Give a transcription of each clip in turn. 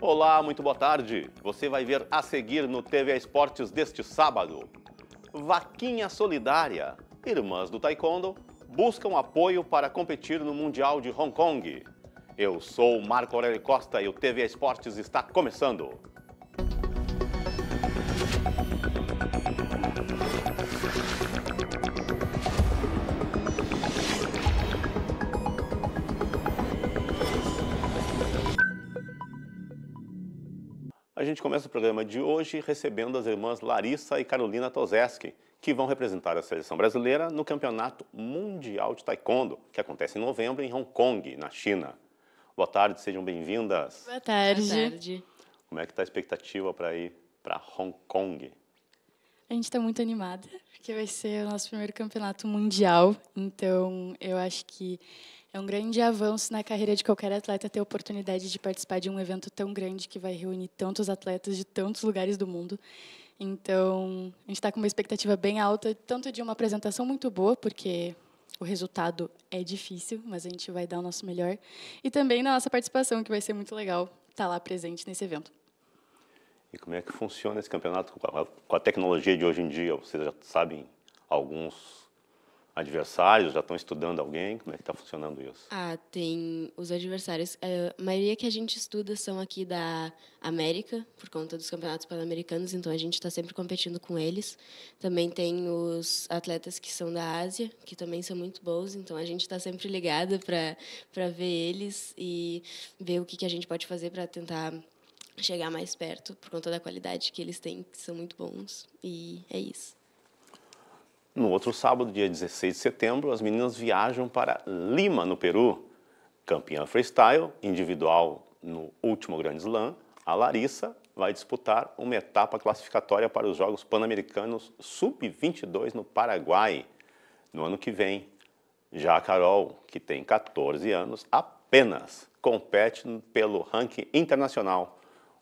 Olá, muito boa tarde. Você vai ver a seguir no TV Esportes deste sábado. Vaquinha Solidária, irmãs do Taekwondo, buscam apoio para competir no Mundial de Hong Kong. Eu sou Marco Aurélio Costa e o TV Esportes está começando. gente começa o programa de hoje recebendo as irmãs Larissa e Carolina Tozeski, que vão representar a seleção brasileira no Campeonato Mundial de Taekwondo, que acontece em novembro em Hong Kong, na China. Boa tarde, sejam bem-vindas. Boa tarde. Boa tarde. Como é que está a expectativa para ir para Hong Kong? A gente está muito animada, porque vai ser o nosso primeiro campeonato mundial. Então, eu acho que é um grande avanço na carreira de qualquer atleta ter a oportunidade de participar de um evento tão grande que vai reunir tantos atletas de tantos lugares do mundo. Então, a gente está com uma expectativa bem alta, tanto de uma apresentação muito boa, porque o resultado é difícil, mas a gente vai dar o nosso melhor, e também na nossa participação, que vai ser muito legal estar tá lá presente nesse evento. E como é que funciona esse campeonato com a tecnologia de hoje em dia? Vocês já sabem alguns adversários? Já estão estudando alguém? Como é que está funcionando isso? Ah, tem os adversários. É, a maioria que a gente estuda são aqui da América, por conta dos campeonatos pan-americanos, então a gente está sempre competindo com eles. Também tem os atletas que são da Ásia, que também são muito bons, então a gente está sempre ligada para ver eles e ver o que, que a gente pode fazer para tentar chegar mais perto por conta da qualidade que eles têm, que são muito bons. E é isso. No outro sábado, dia 16 de setembro, as meninas viajam para Lima, no Peru. Campeã freestyle, individual no último Grande Slam, a Larissa vai disputar uma etapa classificatória para os Jogos Pan-Americanos Sub-22 no Paraguai, no ano que vem. Já a Carol, que tem 14 anos, apenas compete pelo ranking internacional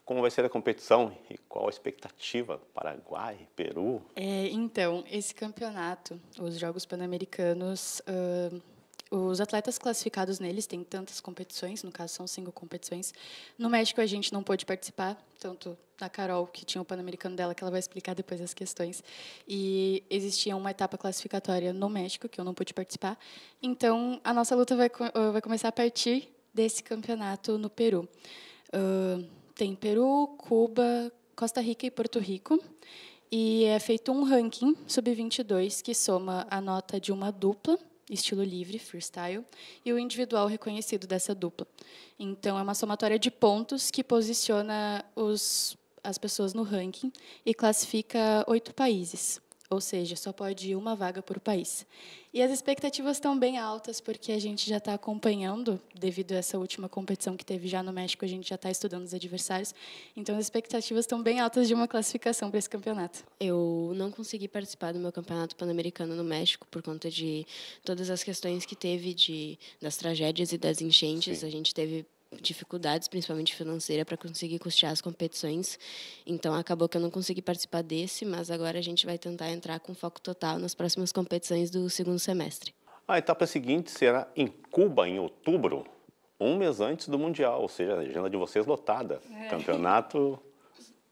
como vai ser a competição e qual a expectativa? Paraguai, Peru? É, então, esse campeonato, os Jogos Pan-Americanos, uh, os atletas classificados neles têm tantas competições, no caso são cinco competições. No México a gente não pôde participar, tanto da Carol, que tinha o Pan-Americano dela, que ela vai explicar depois as questões. E existia uma etapa classificatória no México, que eu não pude participar. Então, a nossa luta vai, ah, vai começar a partir desse campeonato no Peru. Uh, tem Peru, Cuba, Costa Rica e Porto Rico. E é feito um ranking sub-22 que soma a nota de uma dupla, estilo livre, freestyle, e o individual reconhecido dessa dupla. Então, é uma somatória de pontos que posiciona os, as pessoas no ranking e classifica oito países ou seja, só pode ir uma vaga por país. E as expectativas estão bem altas, porque a gente já está acompanhando, devido a essa última competição que teve já no México, a gente já está estudando os adversários. Então, as expectativas estão bem altas de uma classificação para esse campeonato. Eu não consegui participar do meu campeonato pan-americano no México por conta de todas as questões que teve de, das tragédias e das enchentes. Sim. A gente teve dificuldades, principalmente financeira, para conseguir custear as competições. Então acabou que eu não consegui participar desse, mas agora a gente vai tentar entrar com foco total nas próximas competições do segundo semestre. A etapa seguinte será em Cuba, em outubro, um mês antes do Mundial, ou seja, a agenda de vocês lotada. É. Campeonato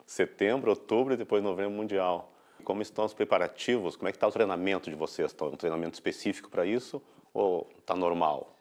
setembro, outubro e depois novembro Mundial. Como estão os preparativos? Como é que está o treinamento de vocês? Está um treinamento específico para isso ou está normal?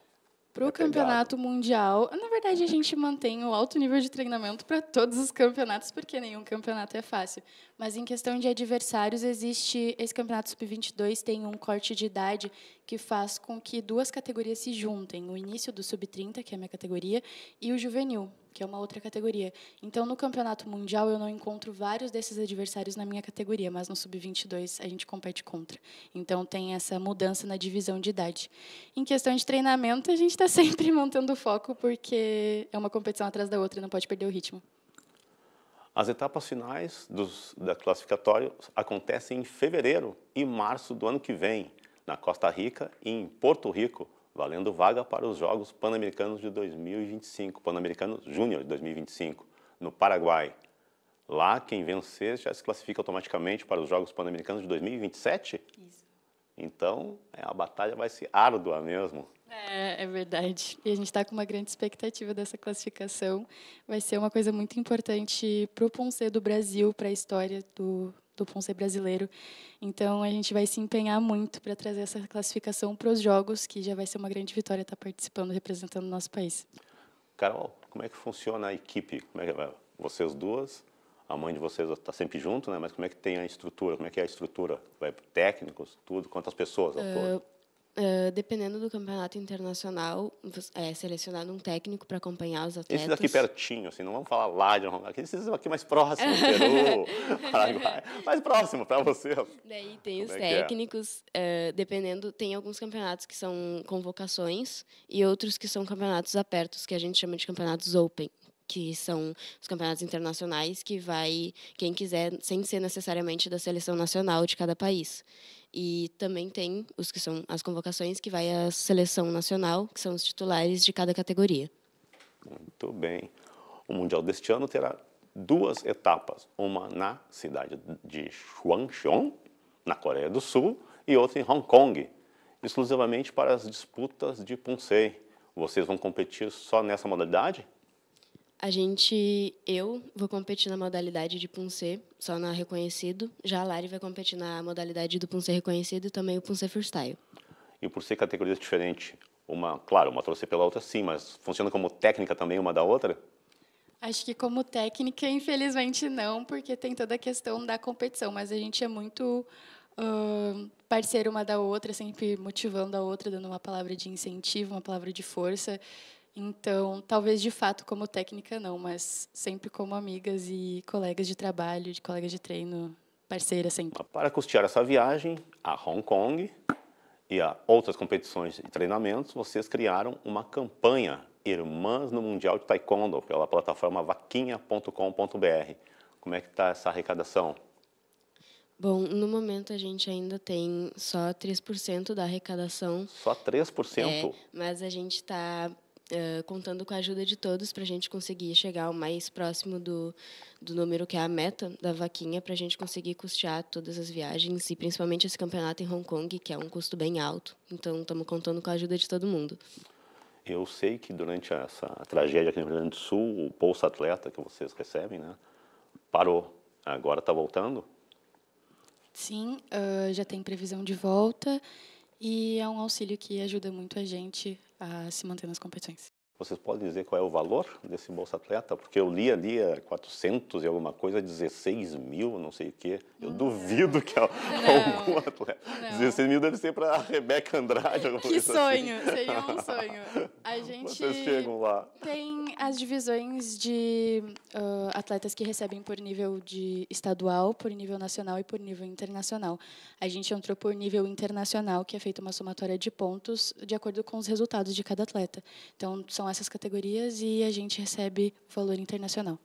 Para o é campeonato mundial, na verdade, a gente mantém o alto nível de treinamento para todos os campeonatos, porque nenhum campeonato é fácil. Mas em questão de adversários, existe. Esse campeonato sub-22 tem um corte de idade que faz com que duas categorias se juntem: o início do sub-30, que é a minha categoria, e o juvenil, que é uma outra categoria. Então, no Campeonato Mundial, eu não encontro vários desses adversários na minha categoria, mas no Sub-22 a gente compete contra. Então, tem essa mudança na divisão de idade. Em questão de treinamento, a gente está sempre mantendo o foco, porque é uma competição atrás da outra, não pode perder o ritmo. As etapas finais dos, da classificatória acontecem em fevereiro e março do ano que vem, na Costa Rica e em Porto Rico, valendo vaga para os Jogos Pan-Americanos de 2025, pan americanos Júnior de 2025, no Paraguai. Lá, quem vencer já se classifica automaticamente para os Jogos Pan-Americanos de 2027? Isso. Então, é, a batalha vai ser árdua mesmo. É, é verdade. E a gente está com uma grande expectativa dessa classificação. Vai ser uma coisa muito importante para o Ponce do Brasil, para a história do, do Ponce brasileiro. Então a gente vai se empenhar muito para trazer essa classificação para os jogos, que já vai ser uma grande vitória estar tá participando, representando o nosso país. Carol, como é que funciona a equipe? Como é que vocês duas, a mãe de vocês está sempre junto, né? Mas como é que tem a estrutura? Como é que é a estrutura? Vai técnicos, tudo? Quantas pessoas? Uh, ah, dependendo do campeonato internacional, é selecionado um técnico para acompanhar os atletas. Esse daqui pertinho, assim, não vamos falar lá de Rondônia, esses aqui mais próximo, Peru, Paraguai, mais próximo para você. Daí tem Como os é, é? técnicos, é? uh, dependendo, tem alguns campeonatos que são convocações e outros que são campeonatos apertos, que a gente chama de campeonatos open que são os campeonatos internacionais que vai quem quiser, sem ser necessariamente da seleção nacional de cada país. E também tem os que são as convocações que vai a seleção nacional, que são os titulares de cada categoria. Muito bem. O Mundial deste ano terá duas etapas, uma na cidade de Guangzhou, na Coreia do Sul, e outra em Hong Kong, exclusivamente para as disputas de Punsein. Vocês vão competir só nessa modalidade? A gente, eu vou competir na modalidade de Punce, só na reconhecido. Já a Lari vai competir na modalidade do Punce reconhecido e também o Punce freestyle. E por ser categorias diferentes, uma, claro, uma trouxe pela outra sim, mas funciona como técnica também uma da outra? Acho que como técnica, infelizmente não, porque tem toda a questão da competição, mas a gente é muito uh, parceiro uma da outra, sempre motivando a outra, dando uma palavra de incentivo, uma palavra de força. Então, talvez de fato como técnica não, mas sempre como amigas e colegas de trabalho, de colegas de treino, parceira sempre. Para custear essa viagem a Hong Kong e a outras competições e treinamentos, vocês criaram uma campanha Irmãs no Mundial de Taekwondo pela plataforma vaquinha.com.br. Como é que está essa arrecadação? Bom, no momento a gente ainda tem só 3% da arrecadação. Só 3%? É, mas a gente está Uh, contando com a ajuda de todos para a gente conseguir chegar o mais próximo do, do número que é a meta da vaquinha, para a gente conseguir custear todas as viagens e principalmente esse campeonato em Hong Kong, que é um custo bem alto. Então, estamos contando com a ajuda de todo mundo. Eu sei que durante essa tragédia aqui no Rio Grande do Sul, o Bolsa Atleta que vocês recebem, né, parou. Agora está voltando? Sim, uh, já tem previsão de volta e é um auxílio que ajuda muito a gente a se manter nas competições. Vocês podem dizer qual é o valor desse Bolsa Atleta? Porque eu li ali 400 é, e alguma coisa, 16 mil, não sei o quê. Eu não. duvido que não. algum atleta. Não. 16 mil deve ser para a Rebeca Andrade. Que assim. sonho, assim. seria um sonho. A gente Vocês chegam lá. Tem as divisões de uh, atletas que recebem por nível de estadual, por nível nacional e por nível internacional. A gente entrou por nível internacional, que é feita uma somatória de pontos de acordo com os resultados de cada atleta. Então, são essas categorias e a gente recebe valor internacional.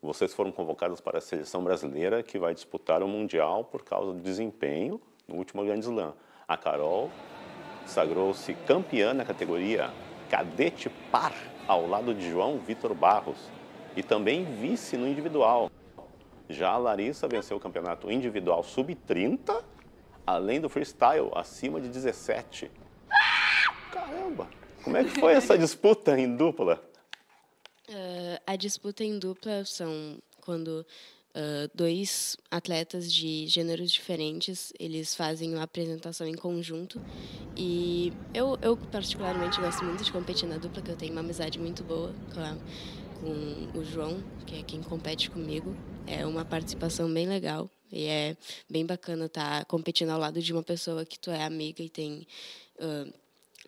Vocês foram convocados para a seleção brasileira que vai disputar o Mundial por causa do desempenho no último Grande Slam. A Carol sagrou-se campeã na categoria cadete par ao lado de João Vitor Barros e também vice no individual. Já a Larissa venceu o campeonato individual sub-30, além do freestyle acima de 17. Caramba! Como é que foi essa disputa em dupla? Uh, a disputa em dupla são quando uh, dois atletas de gêneros diferentes eles fazem uma apresentação em conjunto e eu, eu particularmente gosto muito de competir na dupla que eu tenho uma amizade muito boa com, com o João que é quem compete comigo é uma participação bem legal e é bem bacana estar tá competindo ao lado de uma pessoa que tu é amiga e tem uh,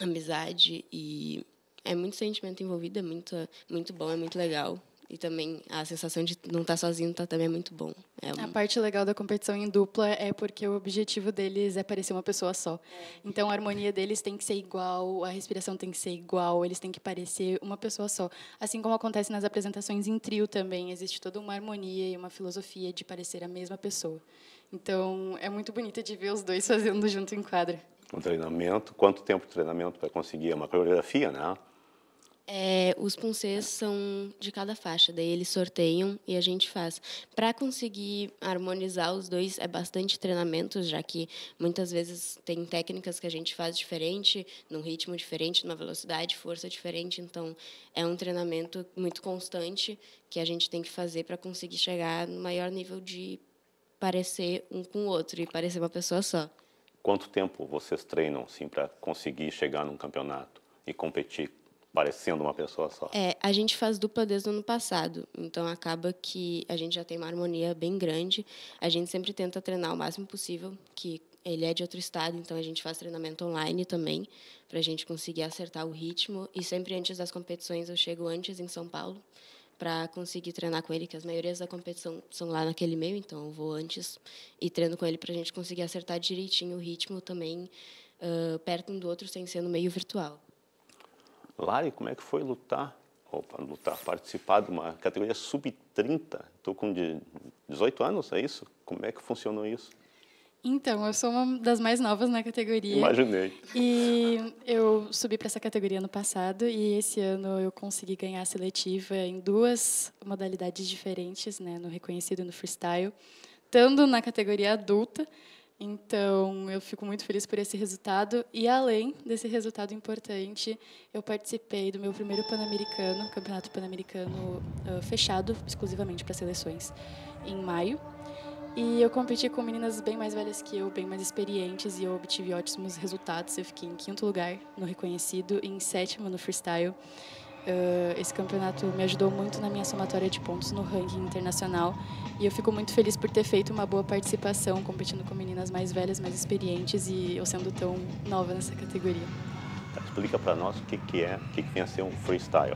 amizade e é muito sentimento envolvido, é muito, muito bom, é muito legal. E também a sensação de não estar tá sozinho tá, também é muito bom. É um... A parte legal da competição em dupla é porque o objetivo deles é parecer uma pessoa só. É. Então a harmonia deles tem que ser igual, a respiração tem que ser igual, eles têm que parecer uma pessoa só. Assim como acontece nas apresentações em trio também, existe toda uma harmonia e uma filosofia de parecer a mesma pessoa. Então é muito bonito de ver os dois fazendo junto em quadra um treinamento, quanto tempo de treinamento para conseguir é uma coreografia, né? É, os puncês são de cada faixa, daí eles sorteiam e a gente faz. Para conseguir harmonizar os dois é bastante treinamento, já que muitas vezes tem técnicas que a gente faz diferente, num ritmo diferente, numa velocidade, força diferente. Então é um treinamento muito constante que a gente tem que fazer para conseguir chegar no maior nível de parecer um com o outro e parecer uma pessoa só. Quanto tempo vocês treinam assim, para conseguir chegar num campeonato e competir parecendo uma pessoa só? É, a gente faz dupla desde o ano passado, então acaba que a gente já tem uma harmonia bem grande. A gente sempre tenta treinar o máximo possível, que ele é de outro estado, então a gente faz treinamento online também, para a gente conseguir acertar o ritmo. E sempre antes das competições eu chego antes em São Paulo para conseguir treinar com ele, que as maiorias da competição são lá naquele meio, então eu vou antes e treino com ele para a gente conseguir acertar direitinho o ritmo também, uh, perto um do outro, sem ser no meio virtual. Lari, como é que foi lutar, opa, lutar, participar de uma categoria sub-30? Estou com 18 anos, é isso? Como é que funcionou isso? Então, eu sou uma das mais novas na categoria. Imaginei. E eu subi para essa categoria no passado e esse ano eu consegui ganhar a seletiva em duas modalidades diferentes, né, no reconhecido e no freestyle, estando na categoria adulta. Então, eu fico muito feliz por esse resultado e além desse resultado importante, eu participei do meu primeiro Pan-Americano, Campeonato Pan-Americano uh, fechado exclusivamente para seleções em maio. E eu competi com meninas bem mais velhas que eu, bem mais experientes, e eu obtive ótimos resultados. Eu fiquei em quinto lugar no reconhecido e em sétimo no freestyle. Uh, esse campeonato me ajudou muito na minha somatória de pontos no ranking internacional e eu fico muito feliz por ter feito uma boa participação competindo com meninas mais velhas, mais experientes e eu sendo tão nova nessa categoria. Explica para nós o que, que é, o que, que vem a ser um freestyle.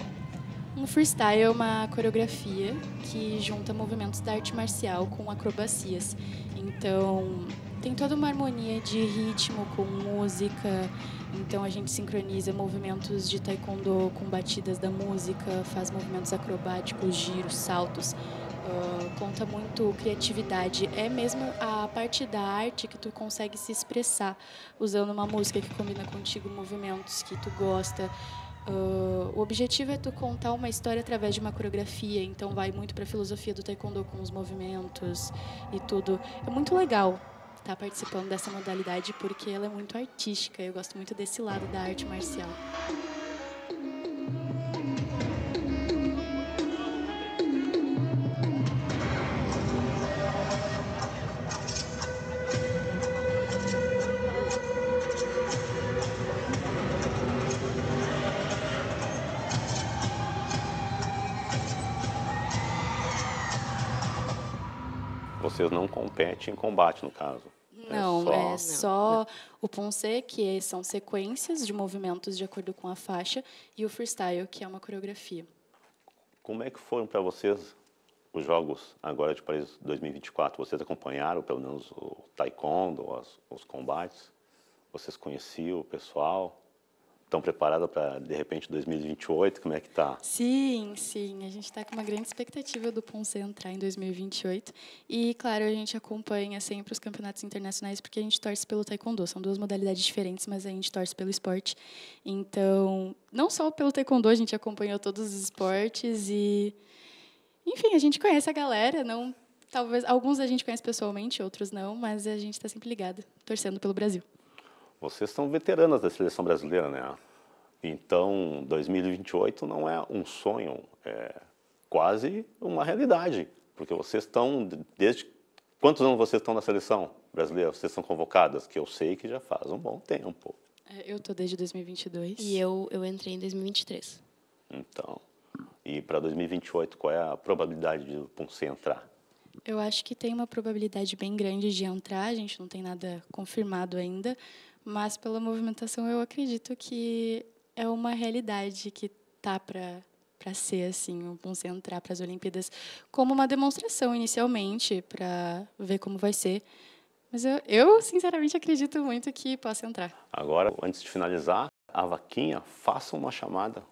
Um freestyle é uma coreografia que junta movimentos da arte marcial com acrobacias. Então, tem toda uma harmonia de ritmo com música. Então, a gente sincroniza movimentos de taekwondo com batidas da música, faz movimentos acrobáticos, giros, saltos. Uh, conta muito criatividade. É mesmo a parte da arte que tu consegue se expressar usando uma música que combina contigo, movimentos que tu gosta. Uh, o objetivo é tu contar uma história através de uma coreografia, então vai muito para a filosofia do taekwondo com os movimentos e tudo. É muito legal estar tá participando dessa modalidade porque ela é muito artística. Eu gosto muito desse lado da arte marcial. Vocês não competem em combate, no caso. É não, é só, é só o ponce, que são sequências de movimentos de acordo com a faixa, e o freestyle, que é uma coreografia. Como é que foram para vocês os jogos agora de Paris 2024? Vocês acompanharam, pelo menos, o taekwondo, os, os combates? Vocês conheciam o pessoal? Estão preparadas para, de repente, 2028? Como é que está? Sim, sim. A gente está com uma grande expectativa do Ponce entrar em 2028. E, claro, a gente acompanha sempre os campeonatos internacionais, porque a gente torce pelo taekwondo. São duas modalidades diferentes, mas a gente torce pelo esporte. Então, não só pelo taekwondo, a gente acompanhou todos os esportes e... Enfim, a gente conhece a galera, não... Talvez alguns a gente conhece pessoalmente, outros não, mas a gente está sempre ligado, torcendo pelo Brasil. Vocês são veteranas da seleção brasileira, né? Então, 2028 não é um sonho, é quase uma realidade, porque vocês estão desde quantos anos vocês estão na seleção brasileira? Vocês são convocadas, que eu sei que já faz um bom tempo. É, eu tô desde 2022 e eu eu entrei em 2023. Então, e para 2028 qual é a probabilidade de você entrar? Eu acho que tem uma probabilidade bem grande de entrar, a gente não tem nada confirmado ainda, mas pela movimentação eu acredito que é uma realidade que tá para para ser assim, vamos entrar para as Olimpíadas como uma demonstração inicialmente para ver como vai ser. Mas eu, eu, sinceramente acredito muito que possa entrar. Agora, antes de finalizar, a vaquinha, faça uma chamada.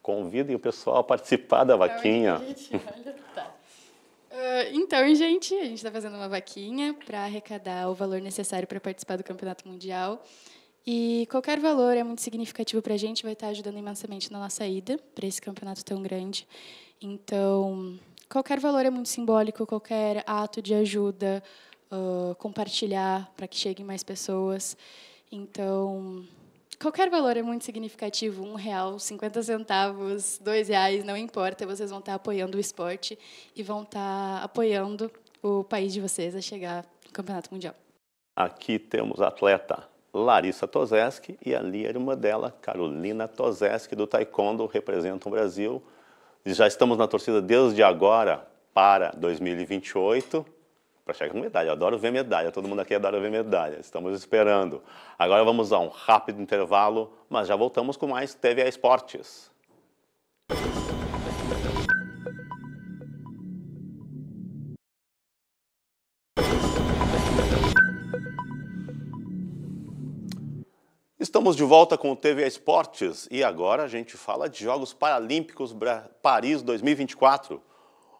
Convidem o pessoal a participar da é vaquinha. É, gente, olha, tá. Uh, então, gente, a gente está fazendo uma vaquinha para arrecadar o valor necessário para participar do Campeonato Mundial. E qualquer valor é muito significativo para a gente, vai estar tá ajudando imensamente na nossa ida para esse campeonato tão grande. Então, qualquer valor é muito simbólico, qualquer ato de ajuda, uh, compartilhar para que cheguem mais pessoas. Então, qualquer valor é muito significativo, um real, 50 centavos, dois reais, não importa, vocês vão estar apoiando o esporte e vão estar apoiando o país de vocês a chegar no Campeonato Mundial. Aqui temos a atleta Larissa Tozeski e ali a irmã dela, Carolina Tozeski, do Taekwondo, representam o Brasil. Já estamos na torcida desde agora para 2028 para chegar com medalha. Eu adoro ver medalha, todo mundo aqui adora ver medalha. Estamos esperando. Agora vamos a um rápido intervalo, mas já voltamos com mais TVA Esportes. Estamos de volta com o TVA Esportes e agora a gente fala de Jogos Paralímpicos Paris 2024.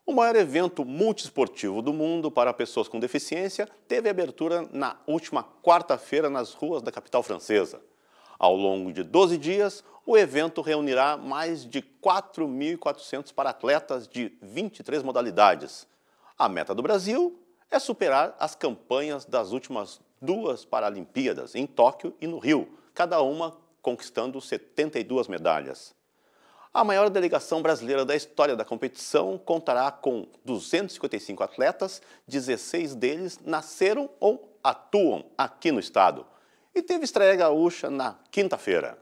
O maior evento multiesportivo do mundo para pessoas com deficiência teve abertura na última quarta-feira nas ruas da capital francesa. Ao longo de 12 dias, o evento reunirá mais de 4.400 para atletas de 23 modalidades. A meta do Brasil é superar as campanhas das últimas duas Paralimpíadas, em Tóquio e no Rio, cada uma conquistando 72 medalhas. A maior delegação brasileira da história da competição contará com 255 atletas, 16 deles nasceram ou atuam aqui no estado. E teve estreia gaúcha na quinta-feira.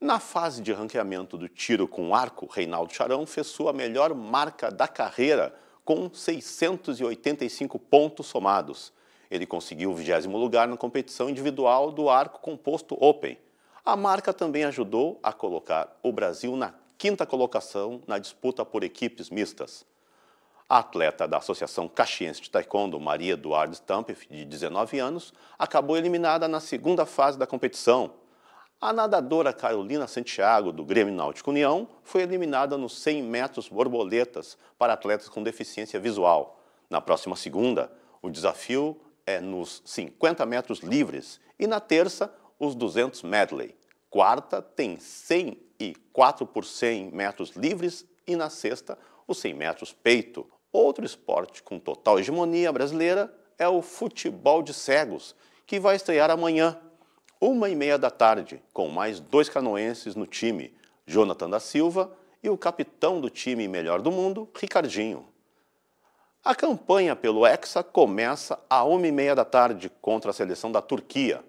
Na fase de ranqueamento do tiro com arco, Reinaldo Charão fez sua melhor marca da carreira, com 685 pontos somados. Ele conseguiu o vigésimo lugar na competição individual do arco composto Open. A marca também ajudou a colocar o Brasil na quinta colocação na disputa por equipes mistas. A atleta da Associação Caxiense de Taekwondo, Maria Eduardo Stampef, de 19 anos, acabou eliminada na segunda fase da competição. A nadadora Carolina Santiago, do Grêmio Náutico União, foi eliminada nos 100 metros borboletas para atletas com deficiência visual. Na próxima segunda, o desafio é nos 50 metros livres e na terça, os 200 medley. Quarta tem 100 esqui 4 por 100 metros livres e na sexta os 100 metros peito. Outro esporte com total hegemonia brasileira é o futebol de cegos, que vai estrear amanhã, uma e meia da tarde, com mais dois canoenses no time, Jonathan da Silva e o capitão do time melhor do mundo, Ricardinho. A campanha pelo Hexa começa a uma e meia da tarde contra a seleção da Turquia.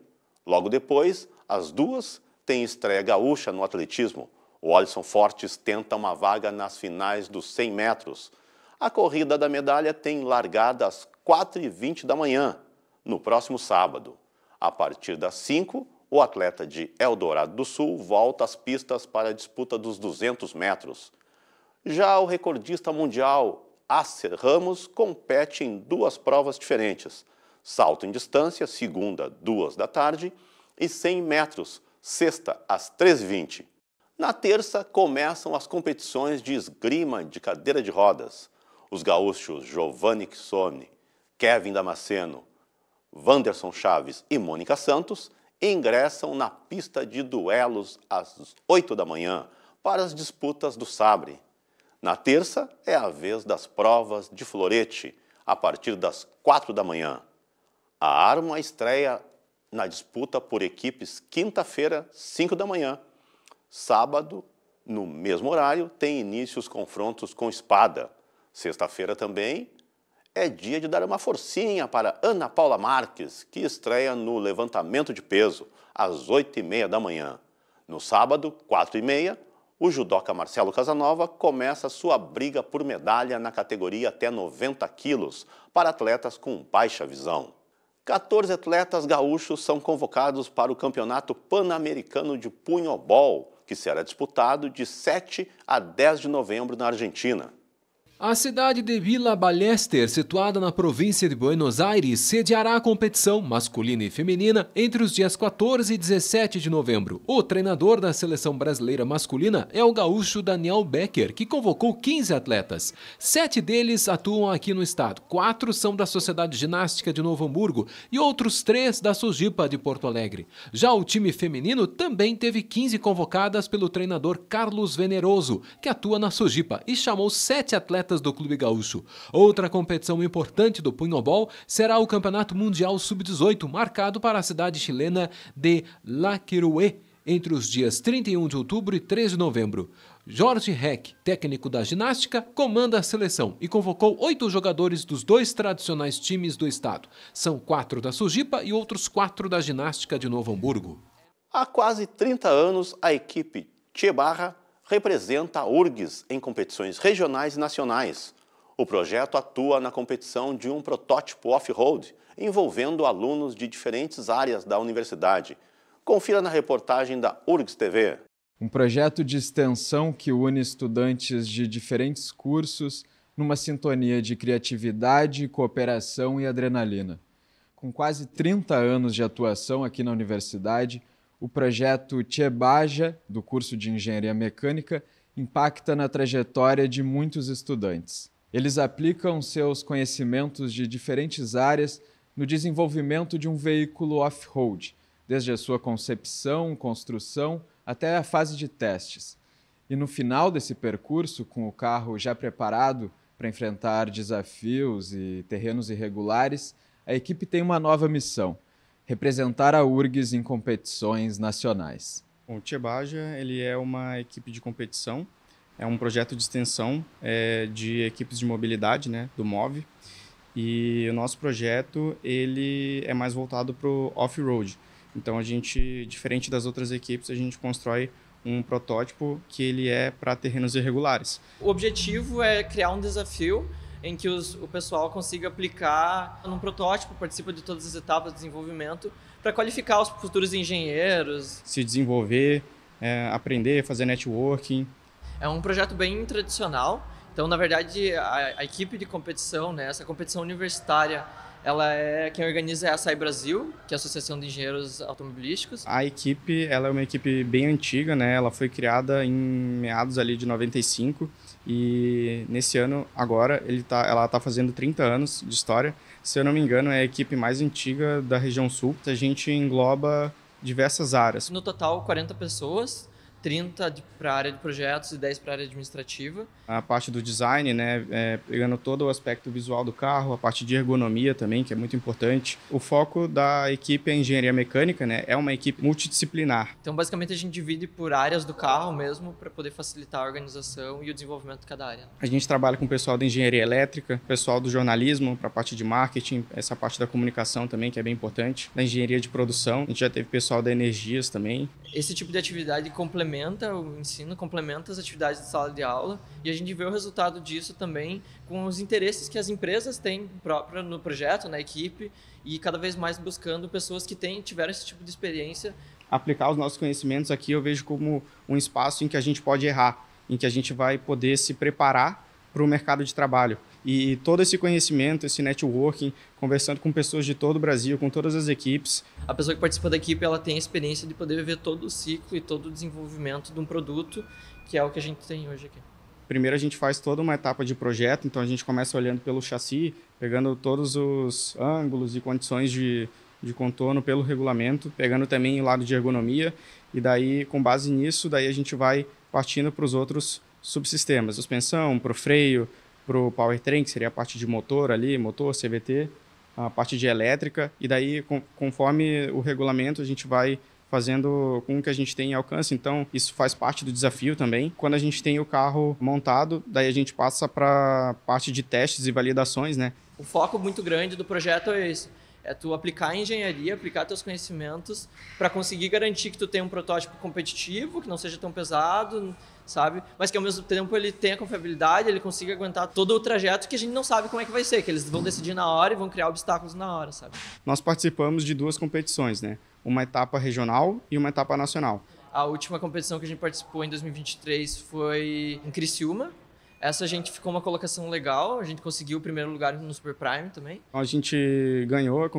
Logo depois, às duas, tem estreia gaúcha no atletismo. O Alisson Fortes tenta uma vaga nas finais dos 100 metros. A corrida da medalha tem largada às 4h20 da manhã, no próximo sábado. A partir das 5, o atleta de Eldorado do Sul volta às pistas para a disputa dos 200 metros. Já o recordista mundial Acer Ramos compete em duas provas diferentes: salto em distância, segunda, duas da tarde, e 100 metros, sexta, às 3h20. Na terça, começam as competições de esgrima de cadeira de rodas. Os gaúchos Giovanni Xoni, Kevin Damasceno, Wanderson Chaves e Mônica Santos ingressam na pista de duelos às 8 da manhã para as disputas do sabre. Na terça, é a vez das provas de florete, a partir das 4 da manhã. A arma estreia na disputa por equipes quinta-feira, 5 da manhã. Sábado, no mesmo horário, tem início os confrontos com espada. Sexta-feira também é dia de dar uma forcinha para Ana Paula Marques, que estreia no levantamento de peso, às 8h30 da manhã. No sábado, 4h30, o judoca Marcelo Casanova começa sua briga por medalha na categoria até 90 quilos para atletas com baixa visão. 14 atletas gaúchos são convocados para o Campeonato Pan-Americano de Punhobol, que será disputado de 7 a 10 de novembro na Argentina. A cidade de Vila Ballester, situada na província de Buenos Aires, sediará a competição masculina e feminina entre os dias 14 e 17 de novembro. O treinador da seleção brasileira masculina é o gaúcho Daniel Becker, que convocou 15 atletas. Sete deles atuam aqui no estado, quatro são da Sociedade Ginástica de Novo Hamburgo e outros três da Sujipa de Porto Alegre. Já o time feminino também teve 15 convocadas pelo treinador Carlos Veneroso, que atua na Sujipa, e chamou sete atletas atletas do Clube Gaúcho. Outra competição importante do Punhobol será o Campeonato Mundial Sub-18, marcado para a cidade chilena de La Quirué, entre os dias 31 de outubro e 3 de novembro. Jorge Heck, técnico da ginástica, comanda a seleção e convocou oito jogadores dos dois tradicionais times do estado. São quatro da Sujipa e outros quatro da ginástica de Novo Hamburgo. Há quase 30 anos, a equipe Tchebarra representa a URGS em competições regionais e nacionais. O projeto atua na competição de um protótipo off-road envolvendo alunos de diferentes áreas da universidade. Confira na reportagem da URGS TV. Um projeto de extensão que une estudantes de diferentes cursos numa sintonia de criatividade, cooperação e adrenalina. Com quase 30 anos de atuação aqui na universidade, o projeto Tchebaja, do curso de Engenharia Mecânica, impacta na trajetória de muitos estudantes. Eles aplicam seus conhecimentos de diferentes áreas no desenvolvimento de um veículo off-road, desde a sua concepção, construção até a fase de testes. E no final desse percurso, com o carro já preparado para enfrentar desafios e terrenos irregulares, a equipe tem uma nova missão: representar a URGS em competições nacionais? Bom, o Tchebaja ele é uma equipe de competição, é um projeto de extensão é, de equipes de mobilidade, né, do MOV. E o nosso projeto ele é mais voltado para o off-road. Então a gente, diferente das outras equipes, a gente constrói um protótipo que ele é para terrenos irregulares. O objetivo é criar um desafio em que os, o pessoal consiga aplicar num protótipo, participa de todas as etapas de desenvolvimento para qualificar os futuros engenheiros. Se desenvolver, é, aprender, fazer networking. É um projeto bem tradicional. Então, na verdade, a, a equipe de competição, né, essa competição universitária, ela é quem organiza é a SAI Brasil, que é a Associação de Engenheiros Automobilísticos. A equipe, ela é uma equipe bem antiga, né? Ela foi criada em meados ali de 95 e nesse ano, agora, ele tá, ela está fazendo 30 anos de história. Se eu não me engano, é a equipe mais antiga da região sul. A gente engloba diversas áreas. No total, 40 pessoas 30 para a área de projetos e 10 para a área administrativa. A parte do design, né, é, pegando todo o aspecto visual do carro, a parte de ergonomia também, que é muito importante. O foco da equipe é engenharia mecânica, né, é uma equipe multidisciplinar. Então, basicamente, a gente divide por áreas do carro mesmo para poder facilitar a organização e o desenvolvimento de cada área. Né? A gente trabalha com o pessoal da engenharia elétrica, pessoal do jornalismo para a parte de marketing, essa parte da comunicação também, que é bem importante, da engenharia de produção. A gente já teve pessoal da energias também esse tipo de atividade complementa o ensino, complementa as atividades de sala de aula e a gente vê o resultado disso também com os interesses que as empresas têm própria no projeto, na equipe e cada vez mais buscando pessoas que têm, tiveram esse tipo de experiência. Aplicar os nossos conhecimentos aqui eu vejo como um espaço em que a gente pode errar, em que a gente vai poder se preparar para o mercado de trabalho. E todo esse conhecimento, esse networking, conversando com pessoas de todo o Brasil, com todas as equipes. A pessoa que participa da equipe, ela tem a experiência de poder ver todo o ciclo e todo o desenvolvimento de um produto, que é o que a gente tem hoje aqui. Primeiro a gente faz toda uma etapa de projeto, então a gente começa olhando pelo chassi, pegando todos os ângulos e condições de, de contorno pelo regulamento, pegando também o lado de ergonomia, e daí, com base nisso, daí a gente vai partindo para os outros subsistemas, suspensão, para o freio, para o powertrain, que seria a parte de motor ali, motor, CVT, a parte de elétrica, e daí, com, conforme o regulamento, a gente vai fazendo com que a gente tenha alcance. Então, isso faz parte do desafio também. Quando a gente tem o carro montado, daí a gente passa para parte de testes e validações, né? O foco muito grande do projeto é esse é tu aplicar a engenharia, aplicar teus conhecimentos para conseguir garantir que tu tenha um protótipo competitivo, que não seja tão pesado, sabe? Mas que ao mesmo tempo ele tenha confiabilidade, ele consiga aguentar todo o trajeto que a gente não sabe como é que vai ser, que eles vão decidir na hora e vão criar obstáculos na hora, sabe? Nós participamos de duas competições, né? Uma etapa regional e uma etapa nacional. A última competição que a gente participou em 2023 foi em Criciúma, essa a gente ficou uma colocação legal, a gente conseguiu o primeiro lugar no Super Prime também. A gente ganhou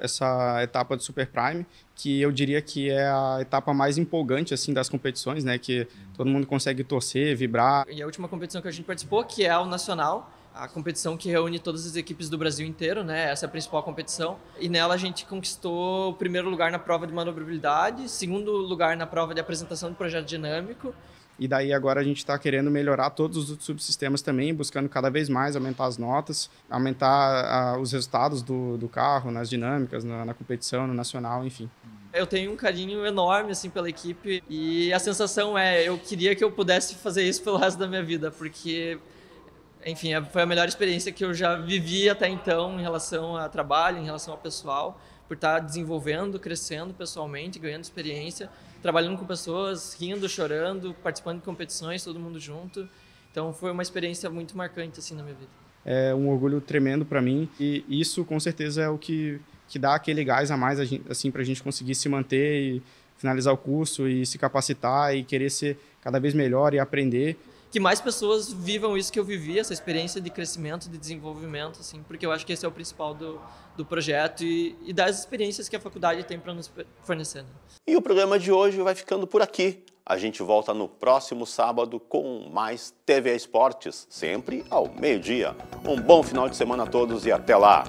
essa etapa do Super Prime, que eu diria que é a etapa mais empolgante assim das competições, né, que todo mundo consegue torcer, vibrar. E a última competição que a gente participou, que é o Nacional, a competição que reúne todas as equipes do Brasil inteiro, né? Essa é a principal competição. E nela a gente conquistou o primeiro lugar na prova de manobrabilidade, segundo lugar na prova de apresentação do projeto dinâmico e daí agora a gente está querendo melhorar todos os subsistemas também, buscando cada vez mais aumentar as notas, aumentar uh, os resultados do, do carro, nas dinâmicas, na, na competição, no nacional, enfim. Eu tenho um carinho enorme assim pela equipe e a sensação é eu queria que eu pudesse fazer isso pelo resto da minha vida, porque enfim, é, foi a melhor experiência que eu já vivi até então em relação a trabalho, em relação ao pessoal, por estar tá desenvolvendo, crescendo pessoalmente, ganhando experiência trabalhando com pessoas, rindo, chorando, participando de competições, todo mundo junto. Então foi uma experiência muito marcante assim na minha vida. É um orgulho tremendo para mim e isso com certeza é o que que dá aquele gás a mais assim para a gente conseguir se manter e finalizar o curso e se capacitar e querer ser cada vez melhor e aprender que mais pessoas vivam isso que eu vivi, essa experiência de crescimento, de desenvolvimento, assim, porque eu acho que esse é o principal do, do projeto e, e das experiências que a faculdade tem para nos fornecer. Né? E o programa de hoje vai ficando por aqui. A gente volta no próximo sábado com mais TV Esportes, sempre ao meio-dia. Um bom final de semana a todos e até lá!